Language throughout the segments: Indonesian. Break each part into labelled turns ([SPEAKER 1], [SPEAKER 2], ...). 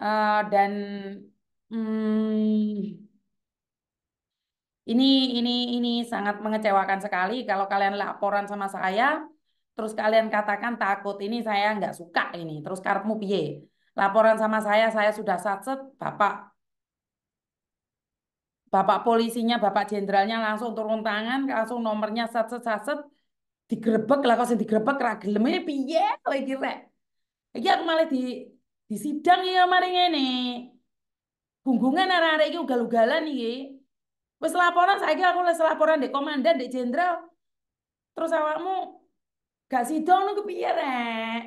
[SPEAKER 1] Eh, dan hmm, ini ini ini sangat mengecewakan sekali kalau kalian laporan sama saya terus kalian katakan takut ini saya nggak suka ini terus karpmu piye laporan sama saya saya sudah satset bapak bapak polisinya bapak jenderalnya langsung turun tangan langsung nomornya satset satset digerebek lah kau sing digerebek ra gelem piye lagi rek Ya aku malah di di sidang ya mari ngene gunggungan arah-arah iki ugal-ugalan iki wis laporan saiki aku les laporan dek komandan dek jenderal terus awakmu gak sidang ke kepiye rek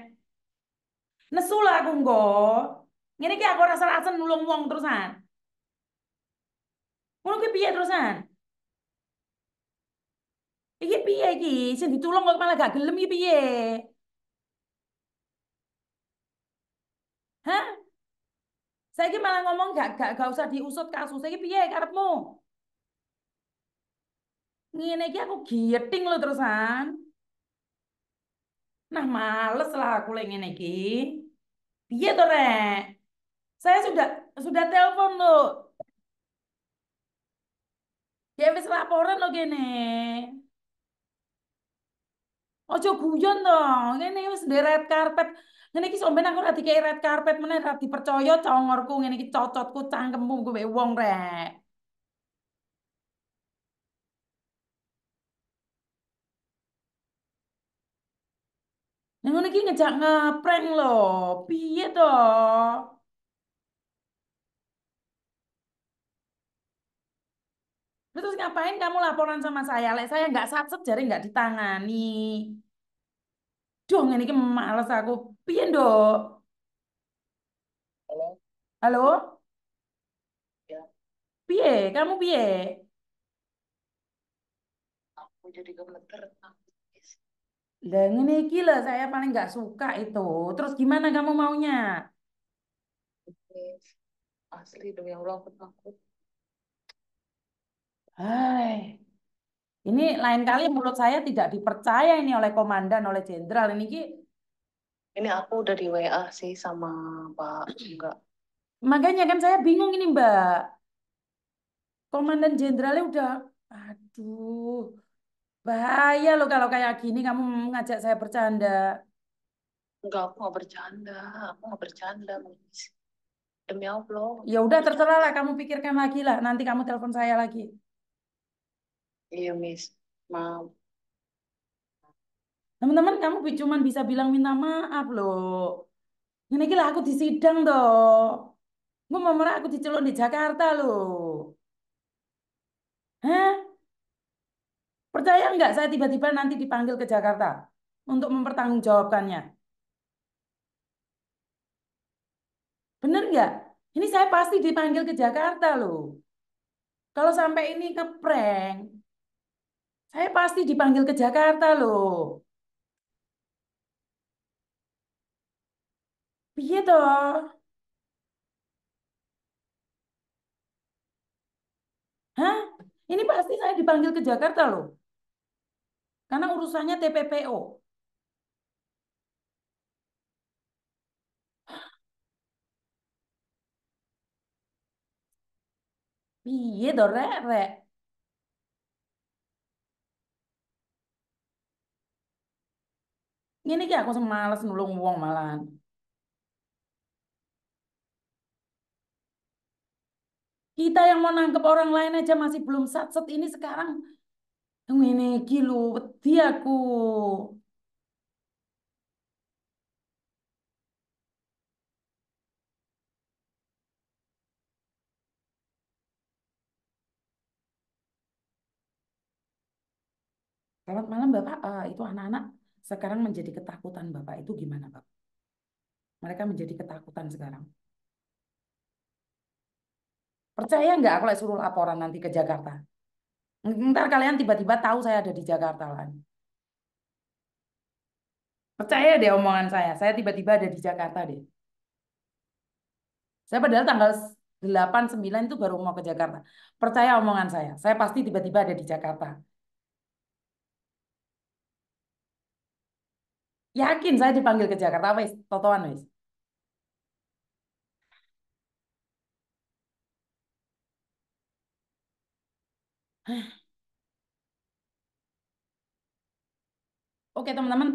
[SPEAKER 1] nesu lah aku engko ngene iki aku rasa rasa nulung wong terusan ngono ke piye terusan iki piye iki sing ditulung kok malah gak gelem iki piye Saya ini malah ngomong gak, gak, gak usah diusut kasus. Saya ini piye karepmu? Ngene iki aku giting lo terusan. Nah males lah aku lagi ngene iki. Piye to, Rek? Saya sudah sudah telepon lo. ya wis laporan lo gini. Ojo guyon dong, ini wis deret karpet ngene iki somben aku ora dikei red carpet meneh ora dipercaya congorku ngene iki cocotku cangkemmu kowe wong rek. Nah, ngono iki ngejak ngeprank lho. Piye to? Terus ngapain kamu laporan sama saya? Lek saya nggak satset jari nggak ditangani. Duh, ini ke males aku. Pian, do Halo? Halo? Ya, Pie, Kamu pie. aku jadi gemeter. Lah ini gila, saya paling nggak suka itu. Terus gimana kamu maunya? Asli demi Allah aku takut. Hai. Ini lain kali menurut saya tidak dipercaya ini oleh komandan, oleh jenderal ini ki. Ini aku udah di WA sih sama Pak enggak. Makanya kan saya bingung ini Mbak. Komandan jenderalnya udah, aduh, bahaya loh kalau kayak gini kamu ngajak saya bercanda. Enggak, aku nggak bercanda. Aku nggak bercanda, Demi Allah. Ya udah terserah lah, kamu pikirkan lagi lah. Nanti kamu telepon saya lagi. Iya, Miss. Maaf. Teman-teman, kamu cuma bisa bilang minta maaf loh. Ini gila aku di sidang toh. Gue mau merah aku dicelon di Jakarta loh. Hah? Percaya nggak saya tiba-tiba nanti dipanggil ke Jakarta untuk mempertanggungjawabkannya? Bener nggak? Ini saya pasti dipanggil ke Jakarta loh. Kalau sampai ini prank, saya pasti dipanggil ke Jakarta loh. Begitu. Hah? Ini pasti saya dipanggil ke Jakarta loh. Karena urusannya TPPO. Piye toh, rek. Ini kayak aku males nulung wong malahan. Kita yang mau nangkep orang lain aja masih belum set ini sekarang. Ini kilu, wedi aku. Selamat malam Bapak, uh, itu anak-anak sekarang menjadi ketakutan Bapak itu gimana Pak? Mereka menjadi ketakutan sekarang. Percaya nggak kalau suruh laporan nanti ke Jakarta? Ntar kalian tiba-tiba tahu saya ada di Jakarta lah. Percaya deh omongan saya, saya tiba-tiba ada di Jakarta deh. Saya padahal tanggal 8, 9 itu baru mau ke Jakarta. Percaya omongan saya, saya pasti tiba-tiba ada di Jakarta. Yakin saya dipanggil ke Jakarta wis, totoan wis. Oke teman-teman,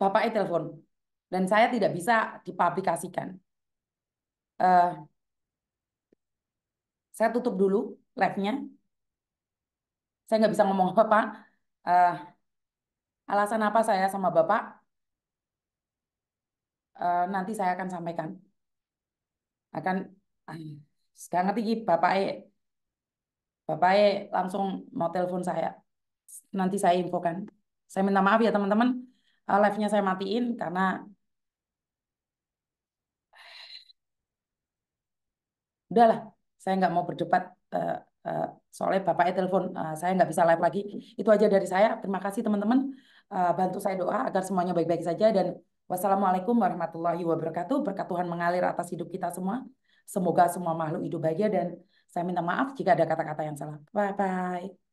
[SPEAKER 1] bapak itu telepon dan saya tidak bisa dipublikasikan. Uh, saya tutup dulu live Saya nggak bisa ngomong apa-apa. Uh, alasan apa saya sama bapak? Eh, nanti saya akan sampaikan. Akan sekarang ah, ngerti Bapak e, Bapak e langsung mau telepon saya. Nanti saya infokan. Saya minta maaf ya teman-teman, eh, live-nya saya matiin karena udahlah, saya nggak mau berdebat uh, uh, soalnya bapaknya e telepon saya nggak bisa live lagi. Itu aja dari saya. Terima kasih teman-teman. bantu saya doa agar semuanya baik-baik saja dan Wassalamualaikum warahmatullahi wabarakatuh. Berkat Tuhan mengalir atas hidup kita semua. Semoga semua makhluk hidup bahagia dan saya minta maaf jika ada kata-kata yang salah. Bye-bye.